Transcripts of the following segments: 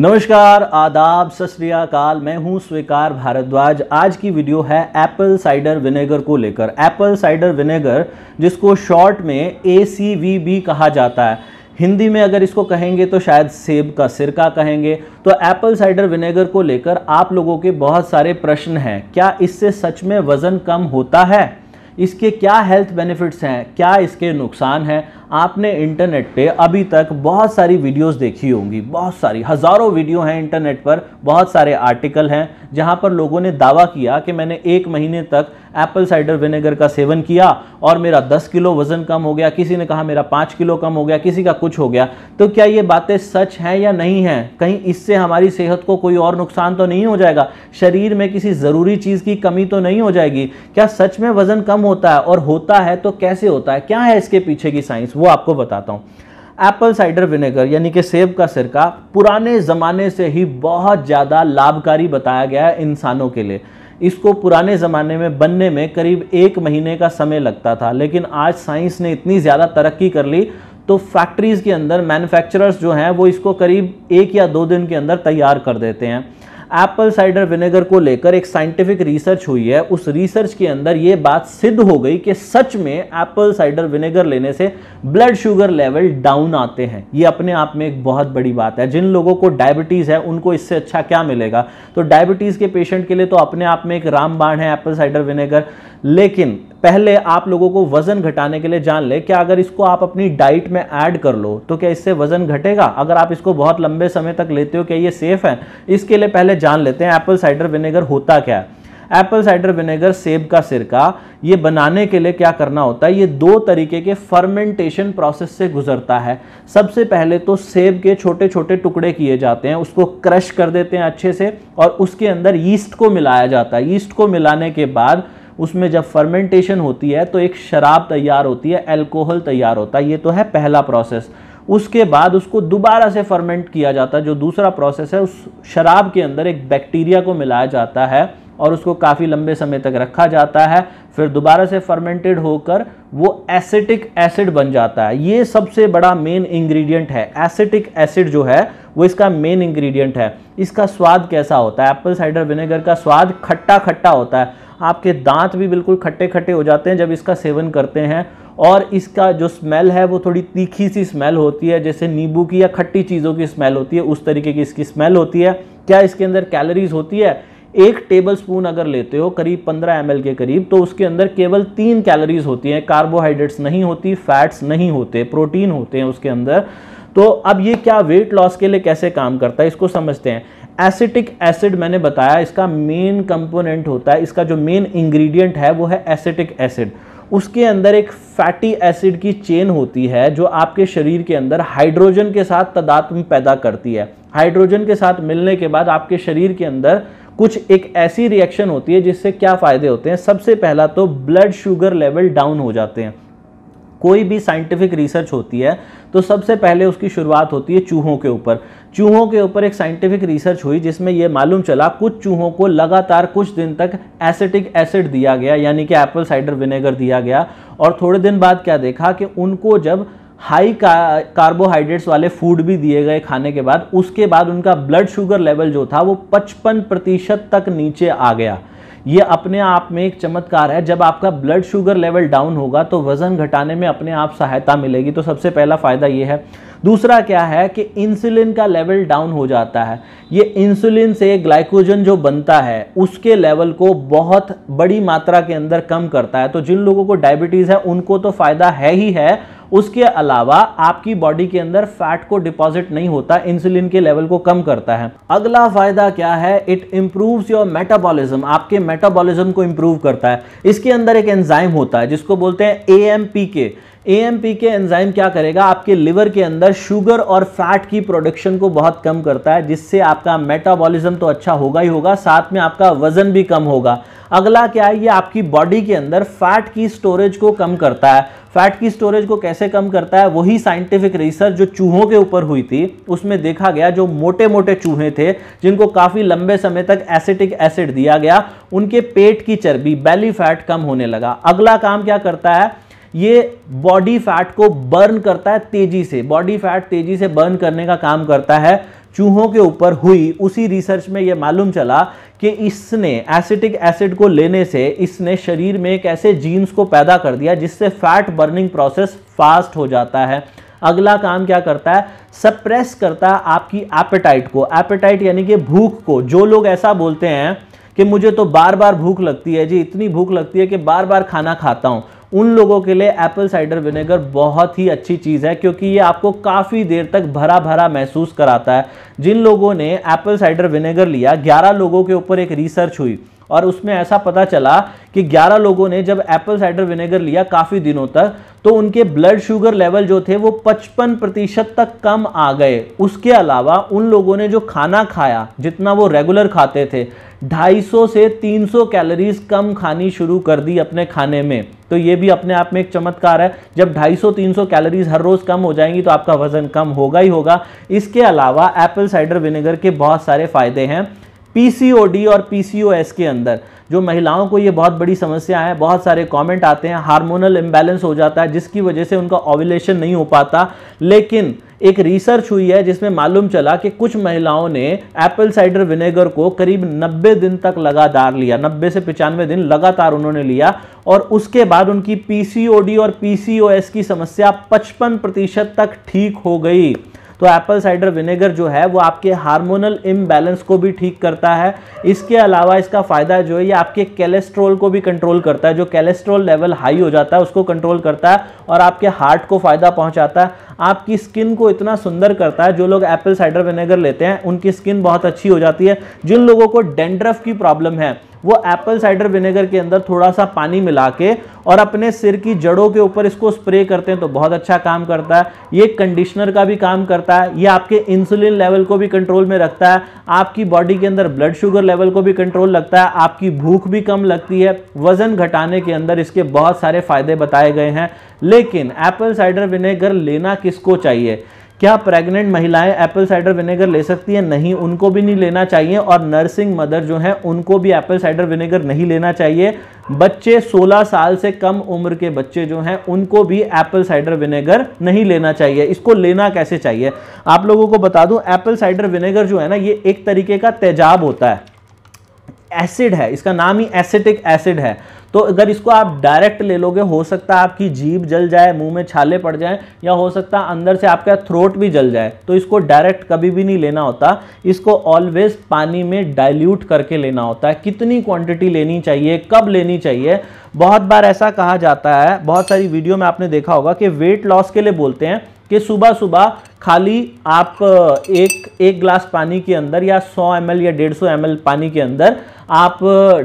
नमस्कार आदाब सत श्रीकाल मैं हूं स्वीकार भारद्वाज आज की वीडियो है एप्पल साइडर विनेगर को लेकर एप्पल साइडर विनेगर जिसको शॉर्ट में ए सी वी बी कहा जाता है हिंदी में अगर इसको कहेंगे तो शायद सेब का सिरका कहेंगे तो एप्पल साइडर विनेगर को लेकर आप लोगों के बहुत सारे प्रश्न हैं क्या इससे सच में वज़न कम होता है इसके क्या हेल्थ बेनिफिट्स हैं क्या इसके नुकसान हैं आपने इंटरनेट पे अभी तक बहुत सारी वीडियोस देखी होंगी बहुत सारी हज़ारों वीडियो हैं इंटरनेट पर बहुत सारे आर्टिकल हैं जहां पर लोगों ने दावा किया कि मैंने एक महीने तक एप्पल साइडर विनेगर का सेवन किया और मेरा दस किलो वजन कम हो गया किसी ने कहा मेरा पाँच किलो कम हो गया किसी का कुछ हो गया तो क्या ये बातें सच हैं या नहीं हैं कहीं इससे हमारी सेहत को कोई और नुकसान तो नहीं हो जाएगा शरीर में किसी ज़रूरी चीज़ की कमी तो नहीं हो जाएगी क्या सच में वजन कम होता है और होता है तो कैसे होता है क्या है इसके पीछे की साइंस वो आपको बताता हूँ एप्पल साइडर विनेगर यानी कि सेब का सिरका पुराने ज़माने से ही बहुत ज़्यादा लाभकारी बताया गया है इंसानों के लिए इसको पुराने ज़माने में बनने में करीब एक महीने का समय लगता था लेकिन आज साइंस ने इतनी ज़्यादा तरक्की कर ली तो फैक्ट्रीज़ के अंदर मैन्युफैक्चरर्स जो हैं वो इसको करीब एक या दो दिन के अंदर तैयार कर देते हैं एप्पल साइडर विनेगर को लेकर एक साइंटिफिक रिसर्च हुई है उस रिसर्च के अंदर यह बात सिद्ध हो गई कि सच में एप्पल साइडर विनेगर लेने से ब्लड शुगर लेवल डाउन आते हैं ये अपने आप में एक बहुत बड़ी बात है जिन लोगों को डायबिटीज़ है उनको इससे अच्छा क्या मिलेगा तो डायबिटीज़ के पेशेंट के लिए तो अपने आप में एक रामबाण है एप्पल साइडर विनेगर लेकिन पहले आप लोगों को वजन घटाने के लिए जान ले क्या अगर इसको आप अपनी डाइट में ऐड कर लो तो क्या इससे वजन घटेगा अगर आप इसको बहुत लंबे समय तक लेते हो क्या ये सेफ है इसके लिए पहले जान लेते हैं एप्पल साइडर विनेगर होता क्या है एप्पल साइडर विनेगर सेब का सिरका ये बनाने के लिए क्या करना होता है ये दो तरीके के फर्मेंटेशन प्रोसेस से गुजरता है सबसे पहले तो सेब के छोटे छोटे टुकड़े किए जाते हैं उसको क्रश कर देते हैं अच्छे से और उसके अंदर ईस्ट को मिलाया जाता है ईस्ट को मिलाने के बाद उसमें जब फर्मेंटेशन होती है तो एक शराब तैयार होती है एल्कोहल तैयार होता है ये तो है पहला प्रोसेस उसके बाद उसको दोबारा से फर्मेंट किया जाता है जो दूसरा प्रोसेस है उस शराब के अंदर एक बैक्टीरिया को मिलाया जाता है और उसको काफ़ी लंबे समय तक रखा जाता है फिर दोबारा से फर्मेंटेड होकर वो एसिटिक एसिड बन जाता है ये सबसे बड़ा मेन इंग्रेडिएंट है एसिटिक एसिड जो है वो इसका मेन इंग्रेडिएंट है इसका स्वाद कैसा होता है एप्पल साइडर विनेगर का स्वाद खट्टा खट्टा होता है आपके दांत भी बिल्कुल खट्टे खट्टे हो जाते हैं जब इसका सेवन करते हैं और इसका जो स्मेल है वो थोड़ी तीखी सी स्मेल होती है जैसे नींबू की या खट्टी चीज़ों की स्मेल होती है उस तरीके की इसकी स्मेल होती है क्या इसके अंदर कैलोरीज होती है एक टेबल स्पून अगर लेते हो करीब 15 एम के करीब तो उसके अंदर केवल तीन कैलोरीज होती हैं कार्बोहाइड्रेट्स नहीं होती फैट्स नहीं होते प्रोटीन होते हैं उसके अंदर तो अब ये क्या वेट लॉस के लिए कैसे काम करता है इसको समझते हैं एसिटिक एसिड मैंने बताया इसका मेन कंपोनेंट होता है इसका जो मेन इंग्रेडिएंट है वो है एसिटिक एसिड उसके अंदर एक फैटी एसिड की चेन होती है जो आपके शरीर के अंदर हाइड्रोजन के साथ तदात्म पैदा करती है हाइड्रोजन के साथ मिलने के बाद आपके शरीर के अंदर कुछ एक ऐसी रिएक्शन होती है जिससे क्या फ़ायदे होते हैं सबसे पहला तो ब्लड शुगर लेवल डाउन हो जाते हैं कोई भी साइंटिफिक रिसर्च होती है तो सबसे पहले उसकी शुरुआत होती है चूहों के ऊपर चूहों के ऊपर एक साइंटिफिक रिसर्च हुई जिसमें यह मालूम चला कुछ चूहों को लगातार कुछ दिन तक एसिटिक एसिड दिया गया यानी कि एप्पल साइडर विनेगर दिया गया और थोड़े दिन बाद क्या देखा कि उनको जब हाई का, कार्बोहाइड्रेट्स वाले फूड भी दिए गए खाने के बाद उसके बाद उनका ब्लड शुगर लेवल जो था वो पचपन प्रतिशत तक नीचे आ गया ये अपने आप में एक चमत्कार है जब आपका ब्लड शुगर लेवल डाउन होगा तो वज़न घटाने में अपने आप सहायता मिलेगी तो सबसे पहला फ़ायदा ये है दूसरा क्या है कि इंसुलिन का लेवल डाउन हो जाता है ये इंसुलिन से ग्लाइकोजन जो बनता है उसके लेवल को बहुत बड़ी मात्रा के अंदर कम करता है तो जिन लोगों को डायबिटीज़ है उनको तो फ़ायदा है ही है उसके अलावा आपकी बॉडी के अंदर फैट को डिपॉजिट नहीं होता इंसुलिन के लेवल को कम करता है अगला फायदा क्या है इट इंप्रूव्स योर मेटाबॉलिज्म आपके मेटाबॉलिज्म को इंप्रूव करता है इसके अंदर एक एंजाइम होता है जिसको बोलते हैं ए एएमपी के एंजाइम क्या करेगा आपके लिवर के अंदर शुगर और फैट की प्रोडक्शन को बहुत कम करता है जिससे आपका मेटाबॉलिज्म तो अच्छा होगा ही होगा साथ में आपका वजन भी कम होगा अगला क्या है ये आपकी बॉडी के अंदर फैट की स्टोरेज को कम करता है फैट की स्टोरेज को कैसे कम करता है वही साइंटिफिक रिसर्च जो चूहों के ऊपर हुई थी उसमें देखा गया जो मोटे मोटे चूहे थे जिनको काफ़ी लंबे समय तक एसिटिक एसिड दिया गया उनके पेट की चर्बी बेली फैट कम होने लगा अगला काम क्या करता है ये बॉडी फैट को बर्न करता है तेजी से बॉडी फैट तेजी से बर्न करने का काम करता है चूहों के ऊपर हुई उसी रिसर्च में यह मालूम चला कि इसने एसिटिक एसिड को लेने से इसने शरीर में एक ऐसे जीन्स को पैदा कर दिया जिससे फैट बर्निंग प्रोसेस फास्ट हो जाता है अगला काम क्या करता है सप्रेस करता है आपकी एपेटाइट को एपेटाइट यानी कि भूख को जो लोग ऐसा बोलते हैं कि मुझे तो बार बार भूख लगती है जी इतनी भूख लगती है कि बार बार खाना खाता हूँ उन लोगों के लिए एप्पल साइडर विनेगर बहुत ही अच्छी चीज़ है क्योंकि ये आपको काफ़ी देर तक भरा भरा महसूस कराता है जिन लोगों ने एप्पल साइडर विनेगर लिया ग्यारह लोगों के ऊपर एक रिसर्च हुई और उसमें ऐसा पता चला कि 11 लोगों ने जब एप्पल साइडर विनेगर लिया काफ़ी दिनों तक तो उनके ब्लड शुगर लेवल जो थे वो 55 प्रतिशत तक कम आ गए उसके अलावा उन लोगों ने जो खाना खाया जितना वो रेगुलर खाते थे 250 से 300 कैलोरीज कम खानी शुरू कर दी अपने खाने में तो ये भी अपने आप में एक चमत्कार है जब 250-300 कैलोरीज हर रोज़ कम हो जाएंगी तो आपका वजन कम होगा ही होगा इसके अलावा एप्पल साइडर विनेगर के बहुत सारे फ़ायदे हैं पीसीओडी और पीसीओएस के अंदर जो महिलाओं को ये बहुत बड़ी समस्या है बहुत सारे कमेंट आते हैं हार्मोनल इम्बैलेंस हो जाता है जिसकी वजह से उनका ओविलेशन नहीं हो पाता लेकिन एक रिसर्च हुई है जिसमें मालूम चला कि कुछ महिलाओं ने एप्पल साइडर विनेगर को करीब 90 दिन तक लगातार लिया 90 से पचानवे दिन लगातार उन्होंने लिया और उसके बाद उनकी पीसीओडी और पीसीओएस की समस्या 55 प्रतिशत तक ठीक हो गई तो एप्पल साइडर विनेगर जो है वो आपके हार्मोनल इम्बैलेंस को भी ठीक करता है इसके अलावा इसका फ़ायदा जो है ये आपके कैलेस्ट्रोल को भी कंट्रोल करता है जो कैलेस्ट्रोल लेवल हाई हो जाता है उसको कंट्रोल करता है और आपके हार्ट को फ़ायदा पहुँचाता है आपकी स्किन को इतना सुंदर करता है जो लोग एप्पल साइडर विनेगर लेते हैं उनकी स्किन बहुत अच्छी हो जाती है जिन लोगों को डेंड्रफ की प्रॉब्लम है वो एप्पल साइडर विनेगर के अंदर थोड़ा सा पानी मिला के और अपने सिर की जड़ों के ऊपर इसको स्प्रे करते हैं तो बहुत अच्छा काम करता है ये कंडीशनर का भी काम करता है करता है यह आपके इंसुलिन लेवल को भी कंट्रोल में रखता है आपकी बॉडी के अंदर ब्लड शुगर लेवल को भी कंट्रोल लगता है आपकी भूख भी कम लगती है वजन घटाने के अंदर इसके बहुत सारे फायदे बताए गए हैं लेकिन एप्पल साइडर विनेगर लेना किसको चाहिए क्या प्रेग्नेंट महिलाएं एप्पल साइडर विनेगर ले सकती हैं नहीं उनको भी नहीं लेना चाहिए और नर्सिंग मदर जो हैं उनको भी एप्पल साइडर विनेगर नहीं लेना चाहिए बच्चे 16 साल से कम उम्र के बच्चे जो हैं उनको भी एप्पल साइडर विनेगर नहीं लेना चाहिए इसको लेना कैसे चाहिए आप लोगों को बता दूं एप्पल साइडर विनेगर जो है ना ये एक तरीके का तेजाब होता है एसिड है इसका नाम ही एसिटिक एसिड है तो अगर इसको आप डायरेक्ट ले लोगे हो सकता है आपकी जीभ जल जाए मुंह में छाले पड़ जाए या हो सकता है अंदर से आपका थ्रोट भी जल जाए तो इसको डायरेक्ट कभी भी नहीं लेना होता इसको ऑलवेज पानी में डाइल्यूट करके लेना होता है कितनी क्वांटिटी लेनी चाहिए कब लेनी चाहिए बहुत बार ऐसा कहा जाता है बहुत सारी वीडियो में आपने देखा होगा कि वेट लॉस के लिए बोलते हैं कि सुबह सुबह खाली आप एक एक ग्लास पानी के अंदर या 100 एम या 150 एम पानी के अंदर आप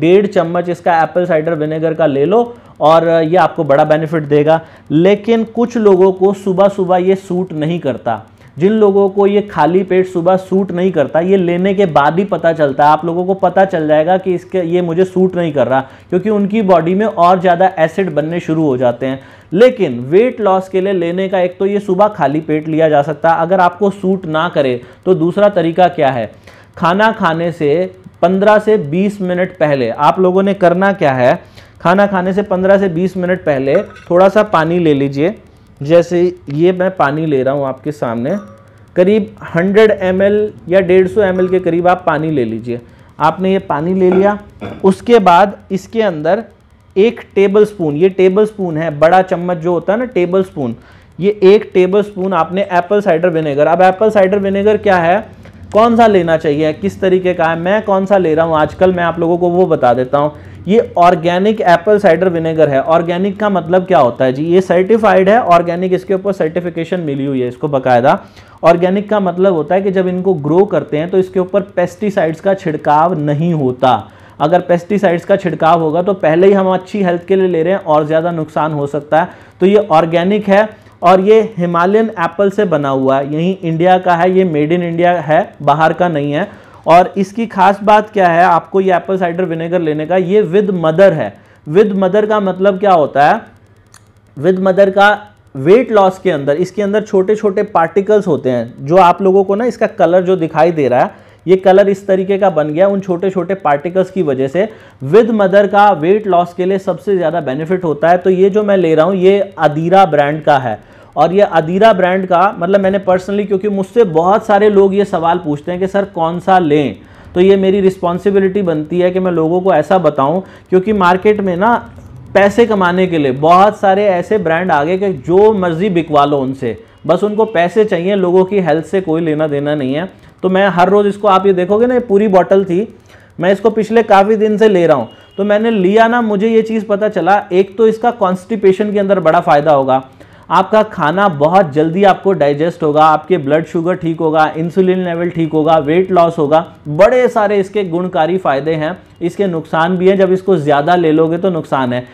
डेढ़ चम्मच इसका एप्पल साइडर विनेगर का ले लो और ये आपको बड़ा बेनिफिट देगा लेकिन कुछ लोगों को सुबह सुबह ये सूट नहीं करता जिन लोगों को ये खाली पेट सुबह सूट नहीं करता ये लेने के बाद ही पता चलता है आप लोगों को पता चल जाएगा कि इसके ये मुझे सूट नहीं कर रहा क्योंकि उनकी बॉडी में और ज़्यादा एसिड बनने शुरू हो जाते हैं लेकिन वेट लॉस के लिए लेने का एक तो ये सुबह खाली पेट लिया जा सकता है अगर आपको सूट ना करे तो दूसरा तरीका क्या है खाना खाने से 15 से 20 मिनट पहले आप लोगों ने करना क्या है खाना खाने से 15 से 20 मिनट पहले थोड़ा सा पानी ले लीजिए जैसे ये मैं पानी ले रहा हूँ आपके सामने करीब 100 एम या 150 एम के करीब आप पानी ले लीजिए आपने ये पानी ले लिया उसके बाद इसके अंदर एक टेबल स्पून ये टेबल स्पून है बड़ा चम्मच जो होता है ना टेबल स्पून ये एक टेबल स्पून आपने एप्पल साइडर विनेगर अब एप्पल साइडर विनेगर क्या है कौन सा लेना चाहिए किस तरीके का है मैं कौन सा ले रहा हूँ आजकल मैं आप लोगों को वो बता देता हूँ ये ऑर्गेनिक एप्पल साइडर विनेगर है ऑर्गेनिक का मतलब क्या होता है जी ये सर्टिफाइड है ऑर्गेनिक इसके ऊपर सर्टिफिकेशन मिली हुई है इसको बकायदा ऑर्गेनिक का मतलब होता है कि जब इनको ग्रो करते हैं तो इसके ऊपर पेस्टिसाइड्स का छिड़काव नहीं होता अगर पेस्टिसाइड्स का छिड़काव होगा तो पहले ही हम अच्छी हेल्थ के लिए ले रहे हैं और ज़्यादा नुकसान हो सकता है तो ये ऑर्गेनिक है और ये हिमालयन एप्पल से बना हुआ है यहीं इंडिया का है ये मेड इन इंडिया है बाहर का नहीं है और इसकी खास बात क्या है आपको ये एप्पल साइडर विनेगर लेने का ये विद मदर है विद मदर का मतलब क्या होता है विद मदर का वेट लॉस के अंदर इसके अंदर छोटे छोटे पार्टिकल्स होते हैं जो आप लोगों को ना इसका कलर जो दिखाई दे रहा है ये कलर इस तरीके का बन गया उन छोटे छोटे पार्टिकल्स की वजह से विद मदर का वेट लॉस के लिए सबसे ज़्यादा बेनिफिट होता है तो ये जो मैं ले रहा हूँ ये अदीरा ब्रांड का है और ये अदीरा ब्रांड का मतलब मैंने पर्सनली क्योंकि मुझसे बहुत सारे लोग ये सवाल पूछते हैं कि सर कौन सा लें तो ये मेरी रिस्पॉन्सिबिलिटी बनती है कि मैं लोगों को ऐसा बताऊं क्योंकि मार्केट में ना पैसे कमाने के लिए बहुत सारे ऐसे ब्रांड आ गए कि जो मर्ज़ी बिकवा लो उनसे बस उनको पैसे चाहिए लोगों की हेल्थ से कोई लेना देना नहीं है तो मैं हर रोज़ इसको आप ये देखोगे ना ये पूरी बॉटल थी मैं इसको पिछले काफ़ी दिन से ले रहा हूँ तो मैंने लिया ना मुझे ये चीज़ पता चला एक तो इसका कॉन्स्टिपेशन के अंदर बड़ा फ़ायदा होगा आपका खाना बहुत जल्दी आपको डाइजेस्ट होगा आपके ब्लड शुगर ठीक होगा इंसुलिन लेवल ठीक होगा वेट लॉस होगा बड़े सारे इसके गुणकारी फ़ायदे हैं इसके नुकसान भी हैं जब इसको ज़्यादा ले लोगे तो नुकसान है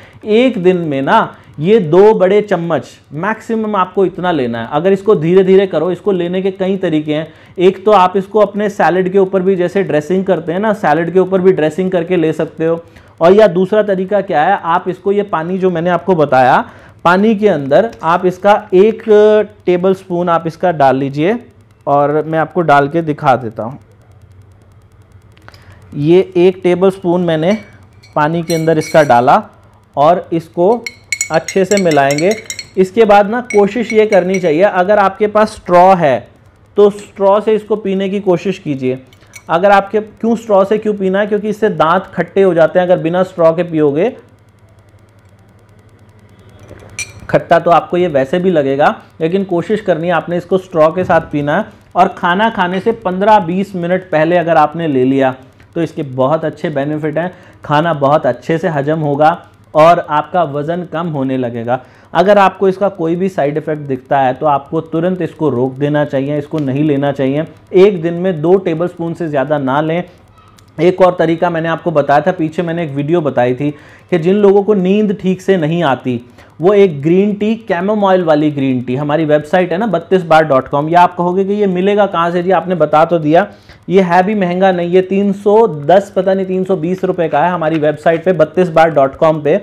एक दिन में ना ये दो बड़े चम्मच मैक्सिमम आपको इतना लेना है अगर इसको धीरे धीरे करो इसको लेने के कई तरीके हैं एक तो आप इसको अपने सैलड के ऊपर भी जैसे ड्रेसिंग करते हैं ना सैलड के ऊपर भी ड्रेसिंग करके ले सकते हो और या दूसरा तरीका क्या है आप इसको ये पानी जो मैंने आपको बताया पानी के अंदर आप इसका एक टेबल स्पून आप इसका डाल लीजिए और मैं आपको डाल के दिखा देता हूँ ये एक टेबल स्पून मैंने पानी के अंदर इसका डाला और इसको अच्छे से मिलाएंगे इसके बाद ना कोशिश ये करनी चाहिए अगर आपके पास स्ट्रॉ है तो स्ट्रॉ से इसको पीने की कोशिश कीजिए अगर आपके क्यों स्ट्रॉ से क्यों पीना है क्योंकि इससे दांत खट्टे हो जाते हैं अगर बिना स्ट्रॉ के पियोगे खट्टा तो आपको ये वैसे भी लगेगा लेकिन कोशिश करनी है आपने इसको स्ट्रॉ के साथ पीना है और खाना खाने से 15-20 मिनट पहले अगर आपने ले लिया तो इसके बहुत अच्छे बेनिफिट हैं खाना बहुत अच्छे से हजम होगा और आपका वज़न कम होने लगेगा अगर आपको इसका कोई भी साइड इफ़ेक्ट दिखता है तो आपको तुरंत इसको रोक देना चाहिए इसको नहीं लेना चाहिए एक दिन में दो स्पून से ज़्यादा ना लें एक और तरीका मैंने आपको बताया था पीछे मैंने एक वीडियो बताई थी कि जिन लोगों को नींद ठीक से नहीं आती वो एक ग्रीन टी ऑयल वाली ग्रीन टी हमारी वेबसाइट है ना बत्तीस बार डॉट कॉम या आप कहोगे कि ये मिलेगा कहाँ से जी आपने बता तो दिया ये है भी महंगा नहीं ये 310 पता नहीं 320 रुपए का है हमारी वेबसाइट पे बत्तीस बार डॉट कॉम पर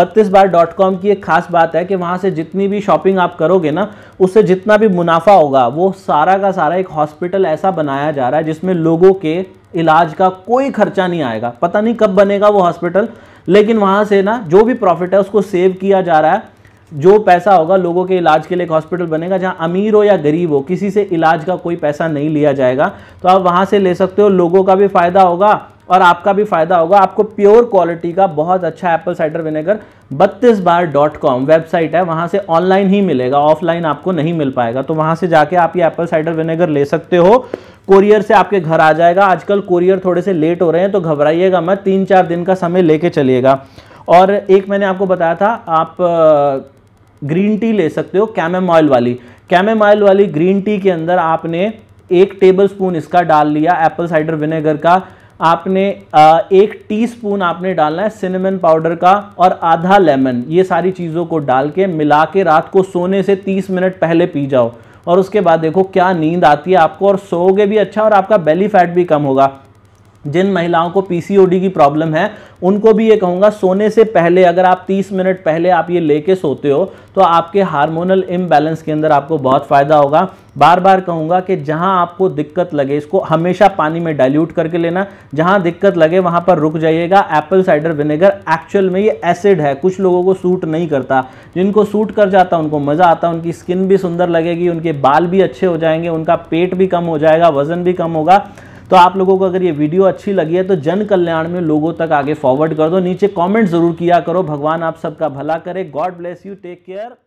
बत्तीस बार डॉट कॉम की एक खास बात है कि वहाँ से जितनी भी शॉपिंग आप करोगे ना उससे जितना भी मुनाफा होगा वो सारा का सारा एक हॉस्पिटल ऐसा बनाया जा रहा है जिसमें लोगों के इलाज का कोई खर्चा नहीं आएगा पता नहीं कब बनेगा वो हॉस्पिटल लेकिन वहाँ से ना जो भी प्रॉफिट है उसको सेव किया जा रहा है जो पैसा होगा लोगों के इलाज के लिए एक हॉस्पिटल बनेगा जहाँ अमीर हो या गरीब हो किसी से इलाज का कोई पैसा नहीं लिया जाएगा तो आप वहाँ से ले सकते हो लोगों का भी फ़ायदा होगा और आपका भी फ़ायदा होगा आपको प्योर क्वालिटी का बहुत अच्छा एप्पल साइडर विनेगर बत्तीस बार डॉट कॉम वेबसाइट है वहाँ से ऑनलाइन ही मिलेगा ऑफलाइन आपको नहीं मिल पाएगा तो वहाँ से जाके आप ये एप्पल साइडर विनेगर ले सकते हो कोरियर से आपके घर आ जाएगा आजकल कोरियर थोड़े से लेट हो रहे हैं तो घबराइएगा मैं तीन चार दिन का समय लेके चलिएगा और एक मैंने आपको बताया था आप ग्रीन टी ले सकते हो ऑयल वाली ऑयल वाली ग्रीन टी के अंदर आपने एक टेबल स्पून इसका डाल लिया एप्पल साइडर विनेगर का आपने एक टीस्पून आपने डालना है सिनेमन पाउडर का और आधा लेमन ये सारी चीज़ों को डाल के मिला के रात को सोने से 30 मिनट पहले पी जाओ और उसके बाद देखो क्या नींद आती है आपको और सोओगे भी अच्छा और आपका बेली फैट भी कम होगा जिन महिलाओं को पीसीओडी की प्रॉब्लम है उनको भी ये कहूँगा सोने से पहले अगर आप 30 मिनट पहले आप ये लेके सोते हो तो आपके हार्मोनल इम्बैलेंस के अंदर आपको बहुत फ़ायदा होगा बार बार कहूँगा कि जहाँ आपको दिक्कत लगे इसको हमेशा पानी में डाइल्यूट करके लेना जहाँ दिक्कत लगे वहाँ पर रुक जाइएगा एप्पल साइडर विनेगर एक्चुअल में ये एसिड है कुछ लोगों को सूट नहीं करता जिनको सूट कर जाता उनको मज़ा आता उनकी स्किन भी सुंदर लगेगी उनके बाल भी अच्छे हो जाएंगे उनका पेट भी कम हो जाएगा वज़न भी कम होगा तो आप लोगों को अगर ये वीडियो अच्छी लगी है तो जन कल्याण में लोगों तक आगे फॉरवर्ड कर दो नीचे कॉमेंट जरूर किया करो भगवान आप सबका भला करे God bless you take care